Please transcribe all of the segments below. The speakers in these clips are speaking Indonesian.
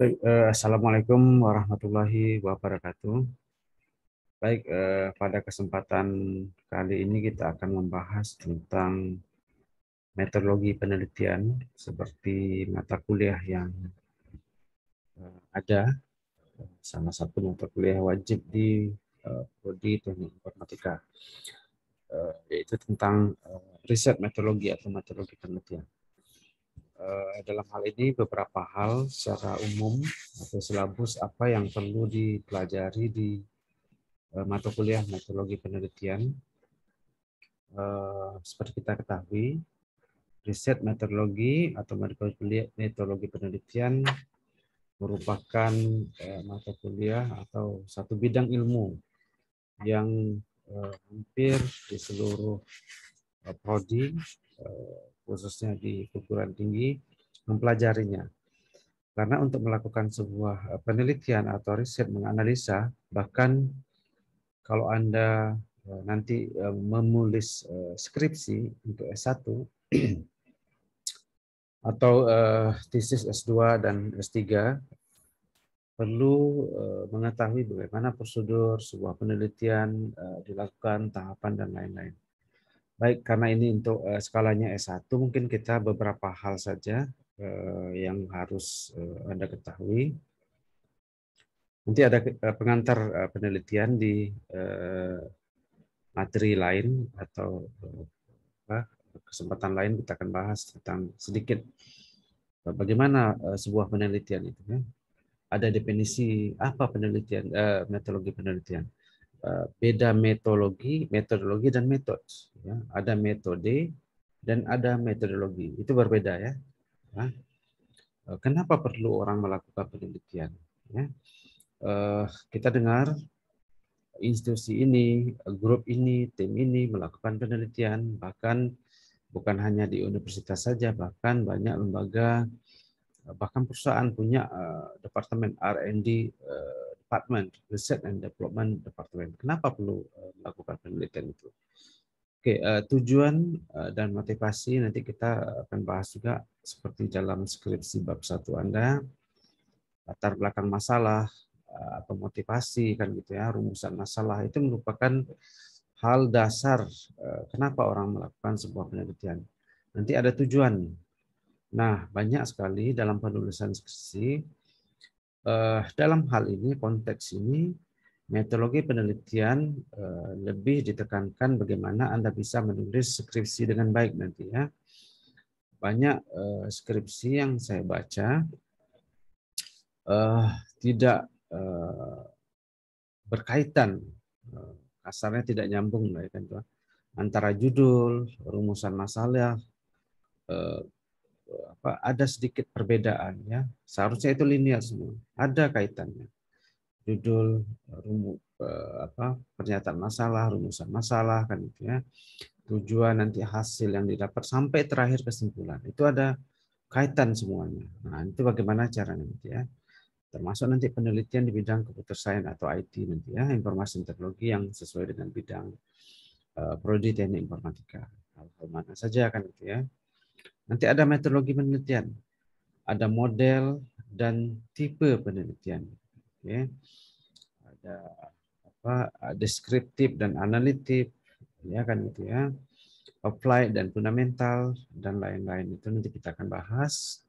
Baik, eh, Assalamualaikum warahmatullahi wabarakatuh. Baik, eh, pada kesempatan kali ini kita akan membahas tentang metodologi penelitian seperti mata kuliah yang eh, ada. Salah satu mata kuliah wajib di eh, Teknik Informatika, eh, yaitu tentang eh, riset metodologi atau metodologi penelitian. Eh, dalam hal ini beberapa hal secara umum atau silabus apa yang perlu dipelajari di eh, mata kuliah metodologi penelitian. Eh, seperti kita ketahui, riset metodologi atau metodologi penelitian merupakan mata kuliah atau satu bidang ilmu yang hampir di seluruh prodi khususnya di perguruan tinggi mempelajarinya. Karena untuk melakukan sebuah eh, penelitian atau riset menganalisa, bahkan kalau Anda eh, nanti eh, memulis skripsi untuk S1 atau tesis S2 dan S3, perlu mengetahui bagaimana prosedur sebuah penelitian dilakukan, tahapan, dan lain-lain. Baik, karena ini untuk eh, skalanya S1, mungkin kita beberapa hal saja eh, yang harus eh, Anda ketahui. Nanti ada pengantar penelitian di materi lain atau kesempatan lain kita akan bahas tentang sedikit bagaimana sebuah penelitian itu. Ya. Ada definisi apa penelitian, metodologi penelitian Eh, beda metodologi, metodologi dan metode. Ya. Ada metode dan ada metodologi. Itu berbeda ya. Nah, kenapa perlu orang melakukan penelitian? Ya. uh, kita dengar institusi ini, grup ini, tim ini melakukan penelitian, bahkan bukan hanya di universitas saja, bahkan banyak lembaga, bahkan perusahaan punya uh, departemen R&D uh, Department, Research and Development Department. Kenapa perlu uh, melakukan penelitian itu? Oke, okay, uh, eh, tujuan uh, dan motivasi nanti kita akan bahas juga seperti dalam skripsi bab satu Anda, latar belakang masalah uh, atau motivasi kan gitu ya, rumusan masalah itu merupakan hal dasar uh, kenapa orang melakukan sebuah penelitian. Nanti ada tujuan. Nah, banyak sekali dalam penulisan skripsi Eh, dalam hal ini konteks ini metodologi penelitian eh, lebih ditekankan bagaimana Anda bisa menulis skripsi dengan baik nanti ya. Banyak eh, skripsi yang saya baca tidak berkaitan kasarnya tidak nyambung ya kan antara judul, rumusan masalah, apa, ada sedikit perbedaan ya. Seharusnya itu linear semua, ada kaitannya. Judul, rumus eh, apa, pernyataan masalah, rumusan masalah kan gitu ya. Tujuan nanti hasil yang didapat sampai terakhir kesimpulan. Itu ada kaitan semuanya. Nah, itu bagaimana caranya nanti ya termasuk nanti penelitian di bidang keputusan atau IT nanti ya informasi teknologi yang sesuai dengan bidang uh, prodi teknik informatika hal mana saja kan itu ya Nanti ada metodologi penelitian, ada model dan tipe penelitian. Okay. Ada apa? Eh, deskriptif dan analitik, ya kan gitu ya. Applied dan fundamental dan lain-lain itu nanti kita akan bahas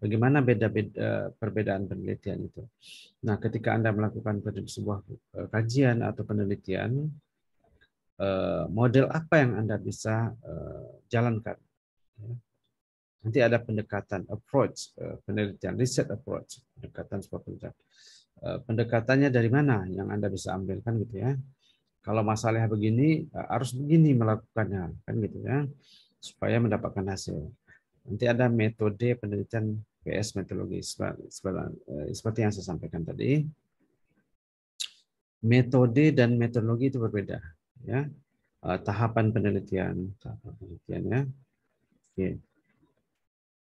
bagaimana beda-beda eh, perbedaan penelitian itu. Nah, ketika Anda melakukan sebuah eh, kajian atau penelitian, model apa yang Anda bisa jalankan? Ya. Nanti ada pendekatan approach, eh, penelitian riset approach, pendekatan sebuah penelitian. Eh, pendekatannya dari mana yang Anda bisa ambilkan gitu ya. Kalau masalah begini eh, harus begini melakukannya kan gitu ya supaya mendapatkan hasil. Nanti ada metode penelitian PS metodologi seperti yang saya sampaikan tadi. Metode dan metodologi itu berbeda, ya. Tahapan penelitian, tahapan penelitian ya. Oke.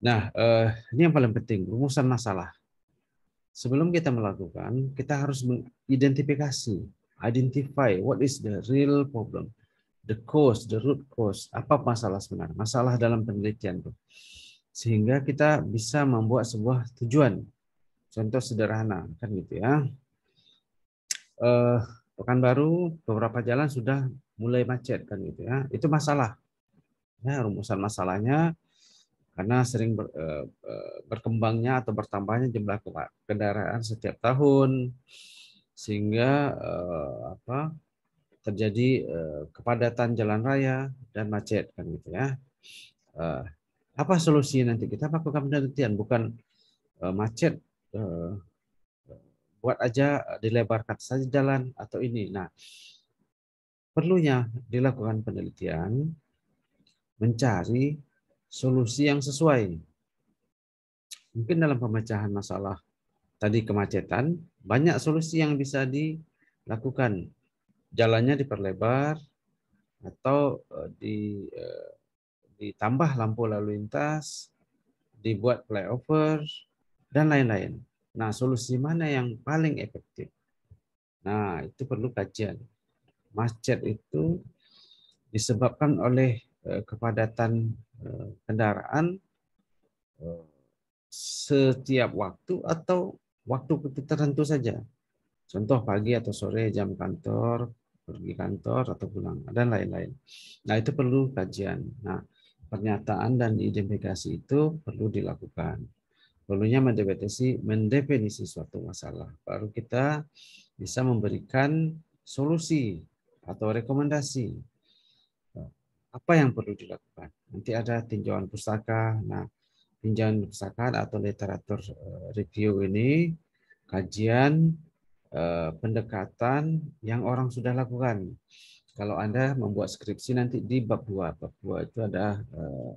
Nah, eh, ini yang paling penting, rumusan masalah. Sebelum kita melakukan, kita harus mengidentifikasi, identify what is the real problem, the cause, the root cause, apa masalah sebenarnya, masalah dalam penelitian tuh. Sehingga kita bisa membuat sebuah tujuan. Contoh sederhana kan gitu ya. Eh, baru, beberapa jalan sudah mulai macet kan gitu ya. Itu masalah. Ya, rumusan masalahnya karena sering ber, uh, berkembangnya atau bertambahnya jumlah kendaraan setiap tahun sehingga uh, apa terjadi uh, kepadatan jalan raya dan macet kan gitu ya uh, apa solusi nanti kita lakukan penelitian bukan uh, macet uh, buat aja dilebarkan saja jalan atau ini nah perlunya dilakukan penelitian mencari solusi yang sesuai. Mungkin dalam pemecahan masalah tadi kemacetan, banyak solusi yang bisa dilakukan. Jalannya diperlebar atau eh, di eh, ditambah lampu lalu lintas, dibuat flyover dan lain-lain. Nah, solusi mana yang paling efektif? Nah, itu perlu kajian. Macet itu disebabkan oleh Eh, kepadatan eh, kendaraan eh, setiap waktu atau waktu tertentu saja. Contoh pagi atau sore jam kantor, pergi kantor atau pulang dan lain-lain. Nah, itu perlu kajian. Nah, pernyataan dan identifikasi itu perlu dilakukan. Perlunya mendefinisi mendefinisi suatu masalah. Baru kita bisa memberikan solusi atau rekomendasi apa yang perlu dilakukan. Nanti ada tinjauan pustaka. Nah, tinjauan pustaka atau literatur eh, review ini kajian eh, pendekatan yang orang sudah lakukan. Kalau Anda membuat skripsi nanti di bab 2. Bab 2 itu ada eh,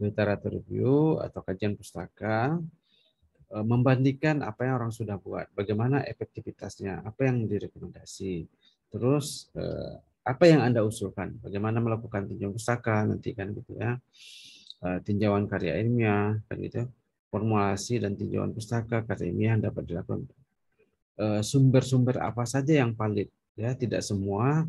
literatur review atau kajian pustaka membandingkan apa yang orang sudah buat, bagaimana efektivitasnya, apa yang direkomendasi. Terus apa yang Anda usulkan? Bagaimana melakukan tinjauan pustaka nanti kan gitu ya. Eh, tinjauan karya ilmiah kan gitu. Ya. Formulasi dan tinjauan pustaka karya ilmiah dapat dilakukan. Eh, sumber-sumber apa saja yang valid ya, tidak semua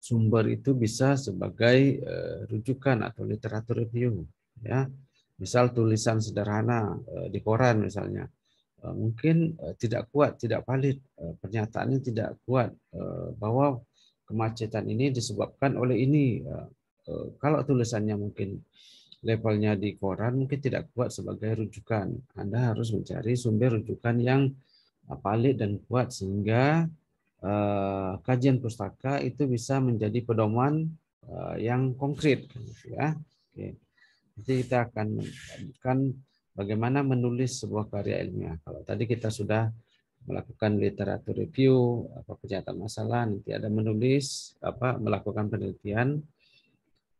sumber itu bisa sebagai eh, rujukan atau literatur review ya. Misal tulisan sederhana di koran misalnya mungkin tidak kuat, tidak valid, pernyataannya tidak kuat bahwa kemacetan ini disebabkan oleh ini. Ya. Eh, kalau tulisannya mungkin levelnya di koran mungkin tidak kuat sebagai rujukan. Anda harus mencari sumber rujukan yang eh, valid dan kuat sehingga eh, kajian pustaka itu bisa menjadi pedoman yang konkret gitu ya. Nanti kita akan akan bagaimana menulis sebuah karya ilmiah. Kalau tadi kita sudah melakukan literatur review, apa pencatatan masalah, nanti ada menulis, apa melakukan penelitian.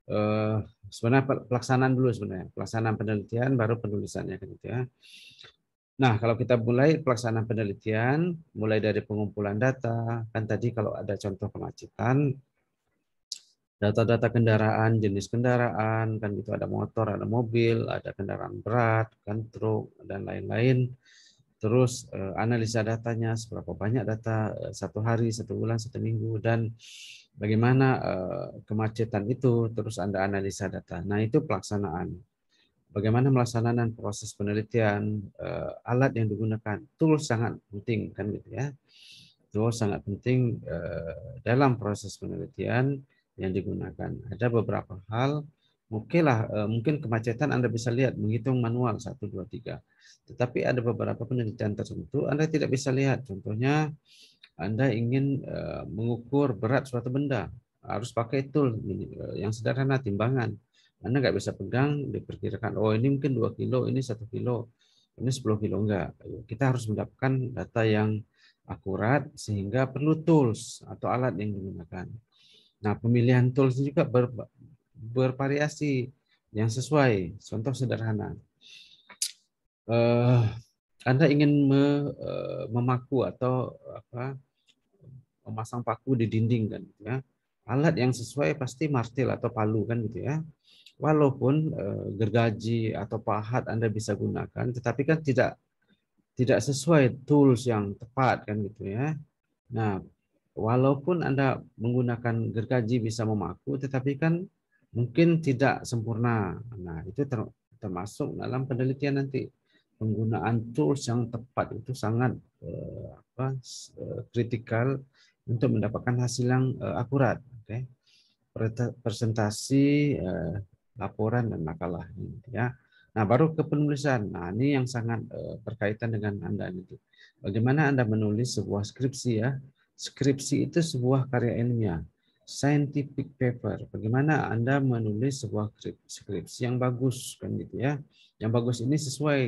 Eh, sebenarnya pelaksanaan dulu sebenarnya, pelaksanaan penelitian baru penulisannya gitu ya. Nah, kalau kita mulai pelaksanaan penelitian, mulai dari pengumpulan data, kan tadi kalau ada contoh kemacetan, data-data kendaraan, jenis kendaraan, kan itu ada motor, ada mobil, ada kendaraan berat, kan truk, dan lain-lain terus eh, analisa datanya seberapa banyak data eh, satu hari satu bulan satu minggu dan bagaimana eh, kemacetan itu terus anda analisa data nah itu pelaksanaan bagaimana melaksanakan proses penelitian alat yang digunakan tools sangat penting kan gitu ya tools sangat penting dalam proses penelitian yang digunakan ada beberapa hal Oke lah, eh, mungkin kemacetan Anda bisa lihat menghitung manual 1, 2, 3. Tetapi ada beberapa penelitian tertentu Anda tidak bisa lihat. Contohnya Anda ingin eh, mengukur berat suatu benda. Harus pakai tool eh, yang sederhana, timbangan. Anda nggak bisa pegang, diperkirakan, oh ini mungkin 2 kilo, ini 1 kilo, ini 10 kilo. Enggak. Kita harus mendapatkan data yang akurat sehingga perlu tools atau alat yang digunakan. Nah, pemilihan tools juga ber, bervariasi yang sesuai. Contoh sederhana. Uh, anda ingin me, uh, memaku atau apa memasang paku di dinding kan gitu ya. Alat yang sesuai pasti martil atau palu kan gitu ya. Walaupun uh, gergaji atau pahat Anda bisa gunakan tetapi kan tidak tidak sesuai tools yang tepat kan gitu ya. Nah, walaupun Anda menggunakan gergaji bisa memaku tetapi kan mungkin tidak sempurna. Nah, itu termasuk dalam penelitian nanti penggunaan tools yang tepat itu sangat eh, apa kritikal eh, untuk mendapatkan hasil yang eh, akurat. Okay. Presentasi, eh, laporan dan makalah. Ya. Nah, baru ke penulisan. Nah, ini yang sangat eh, berkaitan dengan anda nanti. Bagaimana anda menulis sebuah skripsi ya? Skripsi itu sebuah karya ilmiah scientific paper. Bagaimana Anda menulis sebuah skripsi yang bagus kan gitu ya. Yang bagus ini sesuai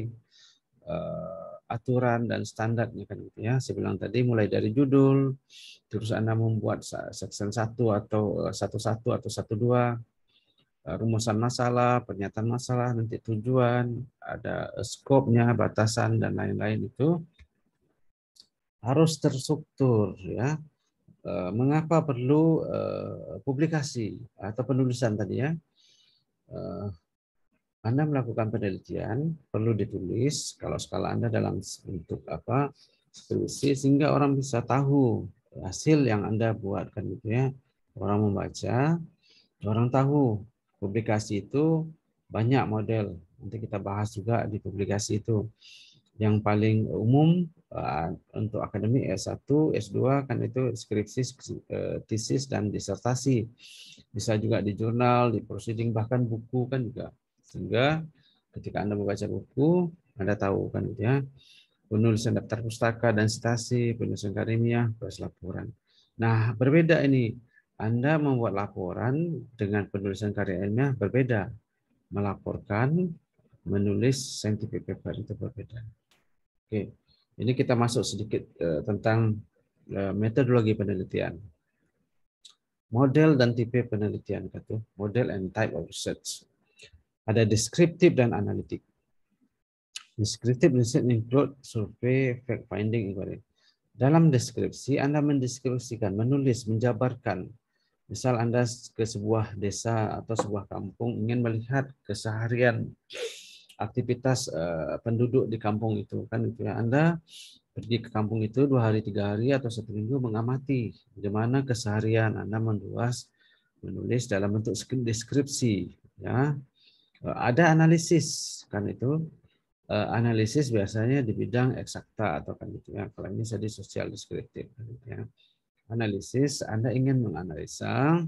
uh, aturan dan standarnya kan gitu ya. Saya bilang tadi mulai dari judul, terus Anda membuat section 1 atau satu satu atau eh, satu dua eh, rumusan masalah, pernyataan masalah, nanti tujuan, ada skopnya, batasan dan lain-lain itu harus terstruktur ya Eh, mengapa perlu eh, publikasi atau penulisan tadi ya. Eh, Anda melakukan penelitian perlu ditulis kalau skala Anda dalam bentuk apa skripsi sehingga orang bisa tahu hasil yang Anda buatkan gitu ya. Orang membaca, orang tahu publikasi itu banyak model. Nanti kita bahas juga di publikasi itu. Yang paling umum untuk akademik S1, S2 kan itu skripsi, eh, tesis dan disertasi. Bisa juga di jurnal, di proceeding bahkan buku kan juga. Sehingga ketika Anda membaca buku, Anda tahu kan gitu ya. Penulisan daftar pustaka dan stasi penulisan karimiah, proses laporan. Nah, berbeda ini. Anda membuat laporan dengan penulisan karya ilmiah berbeda. Melaporkan, menulis scientific paper itu berbeda. Oke. Okay. Ini kita masuk sedikit uh, tentang uh, metodologi penelitian. Model dan tipe penelitian kata model and type of research. Ada deskriptif dan analitik. Deskriptif research include survey, fact finding, inquiry. Dalam deskripsi Anda mendeskripsikan, menulis, menjabarkan Misal Anda ke sebuah desa atau sebuah kampung ingin melihat keseharian aktivitas eh, penduduk di kampung itu kan itu ya Anda pergi ke kampung itu dua hari tiga hari atau satu minggu mengamati bagaimana keseharian Anda menulis menulis dalam bentuk deskripsi ya eh, ada analisis kan itu eh, analisis biasanya di bidang eksakta atau kan gitu ya kalau ini jadi sosial deskriptif kan gitu ya analisis Anda ingin menganalisa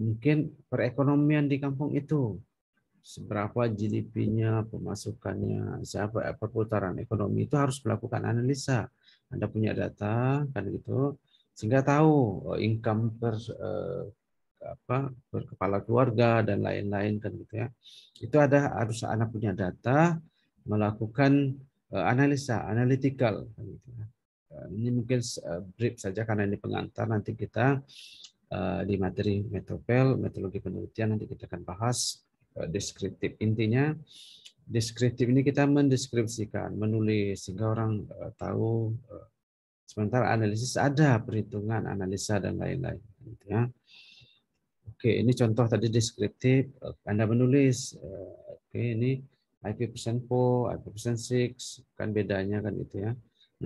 mungkin perekonomian di kampung itu seberapa GDP-nya, pemasukannya, siapa eh, perputaran ekonomi itu harus melakukan analisa. Anda punya data kan gitu, sehingga tahu eh, income per eh, apa per kepala keluarga dan lain-lain kan gitu ya. Itu ada harus anak punya data melakukan analisa, analytical kan gitu ya. Ini mungkin brief saja karena ini pengantar nanti kita di materi metropel, metodologi penelitian nanti kita akan bahas Eh, deskriptif. Intinya deskriptif ini kita mendeskripsikan, menulis sehingga orang eh, tahu eh, sementara analisis ada perhitungan, analisa dan lain-lain gitu ya. Oke, ini contoh tadi deskriptif Anda menulis oke ini IP persen po IP persen six, kan bedanya kan itu ya.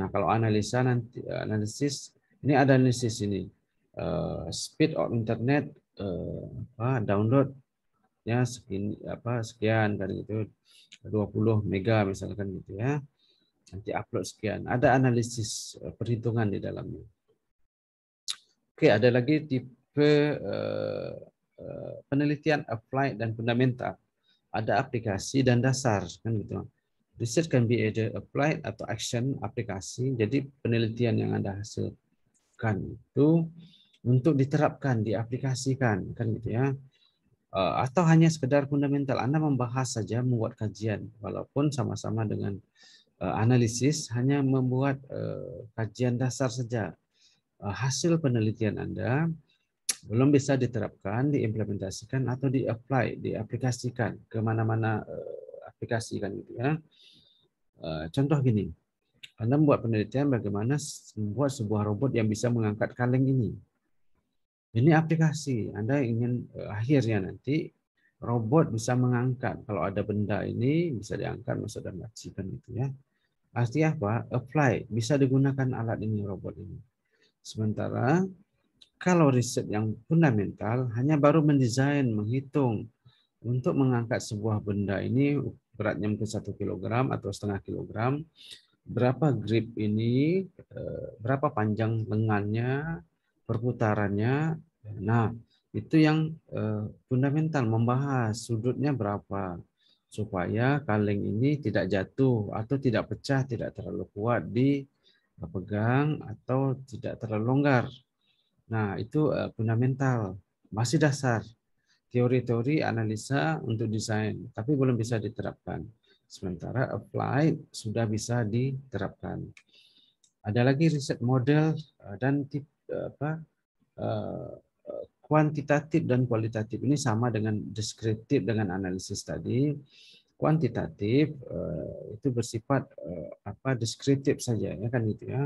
Nah, kalau analisa nanti analisis ini ada analisis ini. speed of internet uh, download bandwidthnya sekian apa sekian kan gitu 20 mega misalkan gitu ya nanti upload sekian ada analisis eh, perhitungan di dalamnya oke ada lagi tipe uh, uh, penelitian applied dan fundamental ada aplikasi dan dasar kan gitu research can be either applied atau action aplikasi jadi penelitian yang anda hasilkan itu untuk diterapkan diaplikasikan kan gitu ya Eh, atau hanya sekedar fundamental Anda membahas saja membuat kajian walaupun sama-sama dengan eh, analisis hanya membuat eh, kajian dasar saja hasil penelitian Anda belum bisa diterapkan, diimplementasikan atau di-apply, diaplikasikan ke mana-mana aplikasi kan gitu ya. Contoh gini, Anda membuat penelitian bagaimana membuat sebuah robot yang bisa mengangkat kaleng ini ini aplikasi. Anda ingin eh, akhirnya nanti robot bisa mengangkat. Kalau ada benda ini bisa diangkat, masuk dalam maksikan itu ya. Arti apa? Apply. Bisa digunakan alat ini, robot ini. Sementara kalau riset yang fundamental hanya baru mendesain, menghitung untuk mengangkat sebuah benda ini beratnya mungkin satu kilogram atau setengah kilogram, berapa grip ini, eh, berapa panjang lengannya, perputarannya. Ya. Nah, itu yang eh, fundamental membahas sudutnya berapa supaya kaleng ini tidak jatuh atau tidak pecah, tidak terlalu kuat di pegang atau tidak terlalu longgar. Nah, itu eh, fundamental, masih dasar. Teori-teori analisa untuk desain, tapi belum bisa diterapkan. Sementara apply sudah bisa diterapkan. Ada lagi riset model eh, dan tipe apa eh, eh, kuantitatif dan kualitatif ini sama dengan deskriptif dengan analisis tadi. Kuantitatif eh, itu bersifat apa deskriptif saja ya kan gitu ya.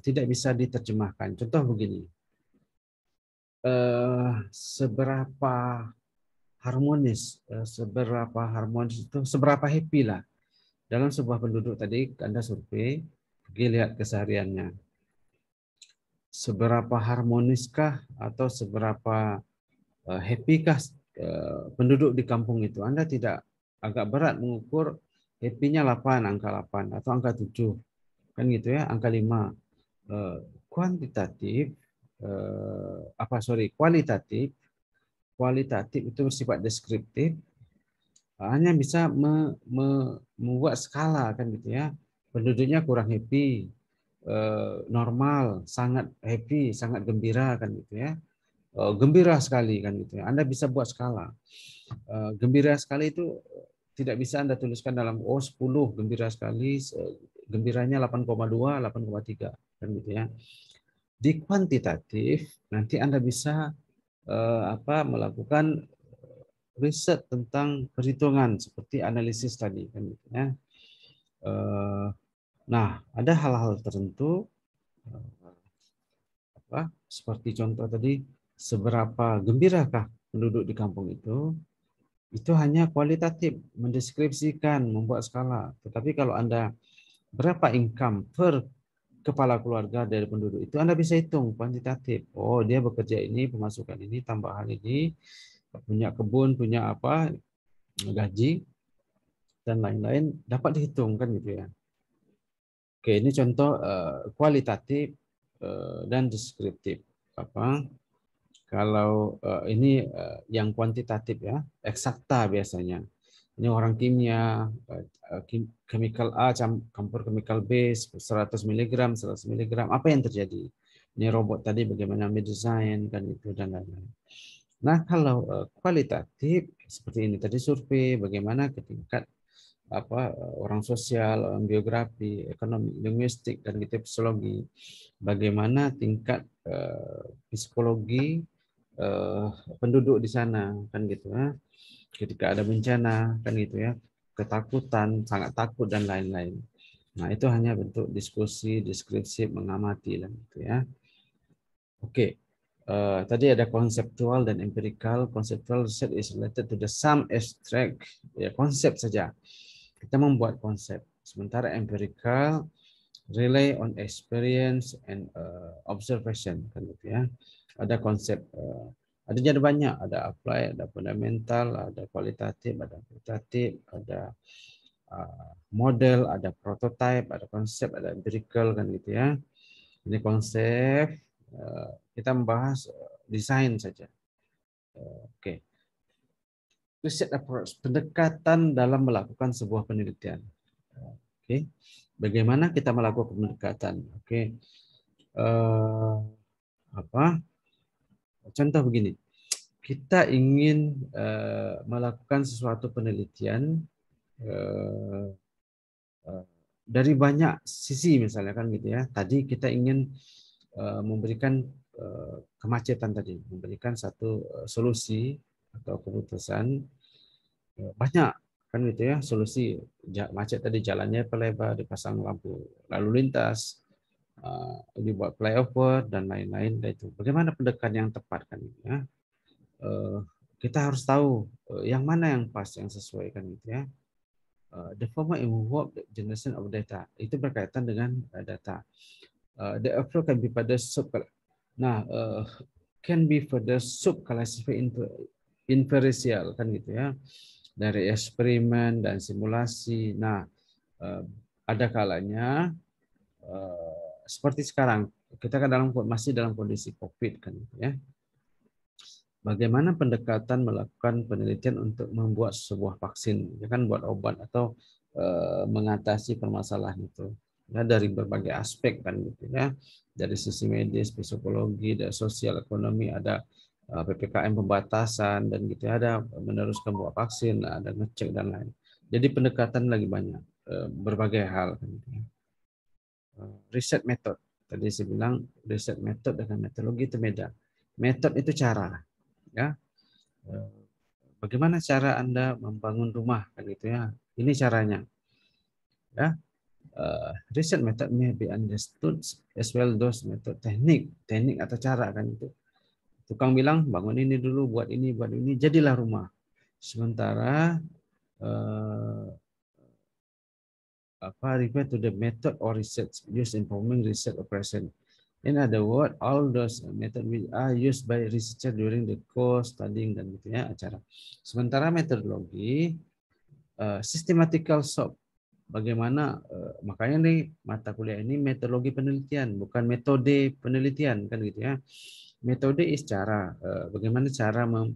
Tidak bisa diterjemahkan. Contoh begini. seberapa harmonis, seberapa harmonis itu seberapa happy lah dalam sebuah penduduk tadi Anda survei, pergi lihat kesehariannya seberapa harmoniskah atau seberapa eh, happykah eh, penduduk di kampung itu. Anda tidak agak berat mengukur happy-nya 8, angka 8 atau angka 7. Kan gitu ya, angka 5. Eh, kuantitatif, apa sorry, kualitatif, kualitatif itu bersifat deskriptif, hanya bisa me, me, membuat skala kan gitu ya. Penduduknya kurang happy, Eh, normal, sangat happy, sangat gembira kan gitu ya. Eh, gembira sekali kan gitu ya. Anda bisa buat skala. Eh, gembira sekali itu tidak bisa Anda tuliskan dalam oh 10 gembira sekali, gembiranya 8,2, 8,3 kan gitu ya. Di kuantitatif nanti Anda bisa apa melakukan riset tentang perhitungan seperti analisis tadi kan gitu ya. Uh, Nah, ada hal-hal tertentu eh, apa, seperti contoh tadi seberapa gembirakah penduduk di kampung itu? Itu hanya kualitatif, mendeskripsikan, membuat skala. Tetapi kalau Anda berapa income per kepala keluarga dari penduduk itu Anda bisa hitung kuantitatif. Oh, dia bekerja ini, pemasukan ini, tambahan ini, punya kebun, punya apa, gaji dan lain-lain dapat dihitung kan gitu ya. Oke, ini contoh uh, kualitatif uh, dan deskriptif. Apa? Kalau uh, ini uh, yang kuantitatif ya, eksakta biasanya. Ini orang kimia, uh, chemical A campur chemical B 100 mg, 100 mg, apa yang terjadi? Ini robot tadi bagaimana mendesain kan itu dan lain-lain. Nah, kalau kualitatif seperti ini tadi survei bagaimana ketingkat apa eh, orang sosial, orang geografi, ekonomi, linguistik dan gitu psikologi. Bagaimana tingkat uh, psikologi uh, penduduk di sana kan gitu ya. Ketika ada bencana kan gitu ya, ketakutan, sangat takut dan lain-lain. Nah, itu hanya bentuk diskusi, deskripsi, mengamati lah gitu ya. Oke. Uh, tadi ada konseptual dan empirical. Konseptual set is related to the sum extract, ya konsep saja. Kita membuat konsep. Sementara empirical relay on experience and uh, observation kan gitu ya. Ada konsep uh, ada jadi banyak, ada apply, ada fundamental, ada kualitatif, ada kualitatif, ada uh, model, ada prototype, ada konsep, ada empirical kan gitu ya. Ini konsep uh, kita membahas uh, desain saja. Uh, oke. Okay research approach, pendekatan dalam melakukan sebuah penelitian. Oke, okay. bagaimana kita melakukan pendekatan? Oke, okay. uh, eh, apa? Contoh begini, kita ingin uh, melakukan sesuatu penelitian uh, uh, dari banyak sisi misalnya kan gitu ya. Tadi kita ingin uh, memberikan kemacetan tadi, memberikan satu solusi atau keputusan ya, banyak kan gitu ya solusi macet tadi jalannya pelebar dipasang lampu lalu lintas dibuat eh, flyover dan lain-lain itu bagaimana pendekatan yang tepat kan gitu ya eh, kita harus tahu eh, yang mana yang pas yang sesuai kan gitu ya the format involved generation of data itu berkaitan dengan data the approach can be pada sub nah can be further sub classified into inferensial kan gitu ya dari eksperimen dan simulasi. Nah, eh, ada kalanya eh, seperti sekarang kita kan dalam masih dalam kondisi covid kan gitu ya. Bagaimana pendekatan melakukan penelitian untuk membuat sebuah vaksin, ya kan buat obat atau eh, mengatasi permasalahan itu ya dari berbagai aspek kan gitu ya dari sisi medis psikologi dan sosial ekonomi ada Eh, PPKM pembatasan dan gitu ya, ada meneruskan buat vaksin, eh, ada ngecek dan lain. Jadi pendekatan lagi banyak eh, berbagai hal kan gitu ya. Riset metode. Tadi saya bilang riset metode dengan metodologi itu beda. Metode itu cara ya. Bagaimana cara Anda membangun rumah kan gitu ya. Ini caranya. Ya, Riset metode method may be understood as well those metode teknik teknik atau cara kan itu tukang bilang bangun ini dulu, buat ini, buat ini, jadilah rumah. Sementara uh, apa refer to the method or research used in performing research operation. In other words, all those method which are used by researcher during the course, studying, dan gitu ya, acara. Sementara metodologi, uh, systematical SOP, bagaimana, eh, makanya nih mata kuliah ini metodologi penelitian, bukan metode penelitian, kan gitu ya. Metode is cara. Eh, bagaimana cara mem,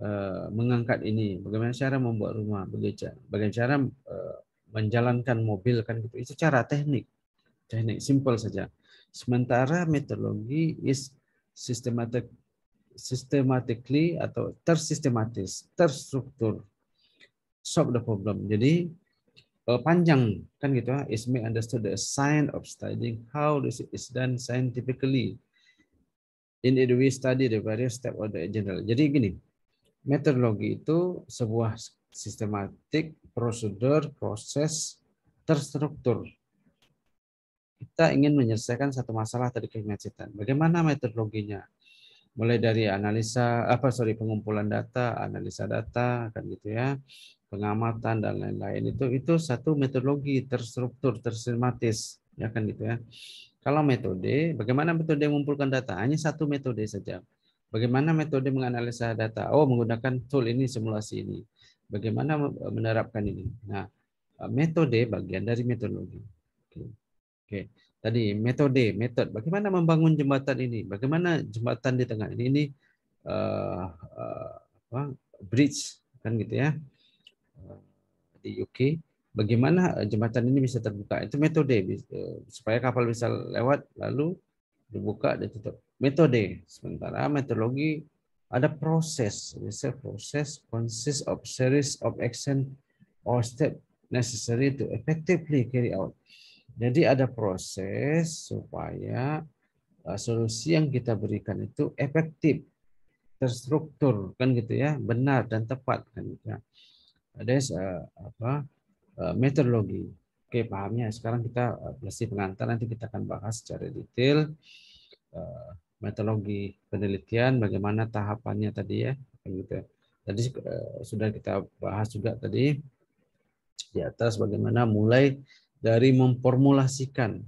eh, mengangkat ini? Bagaimana cara membuat rumah? Bagaimana cara eh, menjalankan mobil kan gitu? Itu cara teknik. Teknik simple saja. Sementara metodologi is systematic systematically atau tersistematis, terstruktur solve the problem. Jadi panjang kan gitu ah. is make understood the science of studying how this is done scientifically in it we study the various step of the general. Jadi gini, metodologi itu sebuah sistematik prosedur proses terstruktur. Kita ingin menyelesaikan satu masalah tadi kemacetan. Bagaimana metodologinya? Mulai dari analisa apa sorry pengumpulan data, analisa data kan gitu ya, pengamatan dan lain-lain itu itu satu metodologi terstruktur, tersistematis ya kan gitu ya. Kalau metode, bagaimana metode mengumpulkan data? Hanya satu metode saja. Bagaimana metode menganalisa data? Oh, menggunakan tool ini, simulasi ini. Bagaimana menerapkan ini? Nah, metode bagian dari metodologi. Oke. Oke. Tadi metode, metode. Bagaimana membangun jembatan ini? Bagaimana jembatan di tengah ini? Ini uh, uh, bridge kan gitu ya eh, di UK bagaimana eh, jembatan ini bisa terbuka. Itu metode eh, supaya kapal bisa lewat lalu dibuka ditutup. Metode sementara metodologi ada proses, bisa proses consists of series of action or step necessary to effectively carry out. Jadi ada proses supaya eh, solusi yang kita berikan itu efektif, terstruktur kan gitu ya, benar dan tepat kan gitu ya. Ada uh, apa Eh, metodologi. Oke, pahamnya. Sekarang kita pasti eh, pengantar, nanti kita akan bahas secara detail eh, metodologi penelitian, bagaimana tahapannya tadi ya. Gitu. Tadi sudah kita bahas juga tadi di atas bagaimana mulai dari memformulasikan,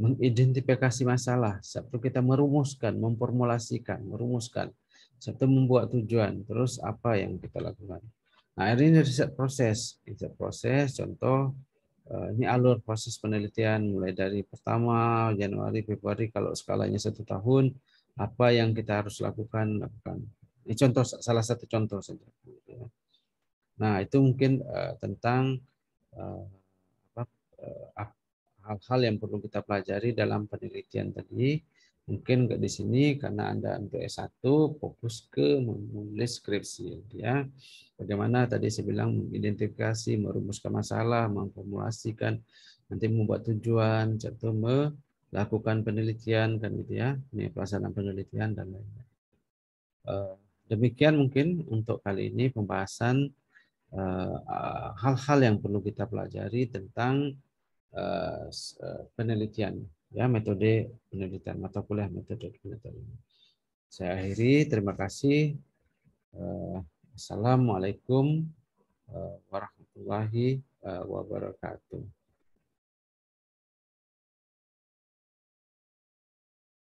mengidentifikasi masalah, satu kita merumuskan, memformulasikan, merumuskan, satu membuat tujuan, terus apa yang kita lakukan. Nah, ini riset proses. Riset proses, contoh, eh, ini alur proses penelitian mulai dari pertama, Januari, Februari, kalau skalanya satu tahun, apa yang kita harus lakukan, lakukan. Ini contoh, salah satu contoh saja. Gitu ya. Nah, itu mungkin eh, tentang eh, hal-hal yang perlu kita pelajari dalam penelitian tadi. Mungkin ke di sini karena Anda untuk S1 fokus ke menulis skripsi ya. Bagaimana tadi saya bilang mengidentifikasi, merumuskan masalah, memformulasikan, nanti membuat tujuan, serta melakukan penelitian kan gitu ya, ini pelaksanaan penelitian dan lain-lain. Eh, demikian mungkin untuk kali ini pembahasan eh, hal-hal yang perlu kita pelajari tentang eh, penelitian ya metode penelitian mata kuliah metode penelitian. Saya akhiri, terima kasih. Eh, assalamualaikum eh, warahmatullahi eh, wabarakatuh.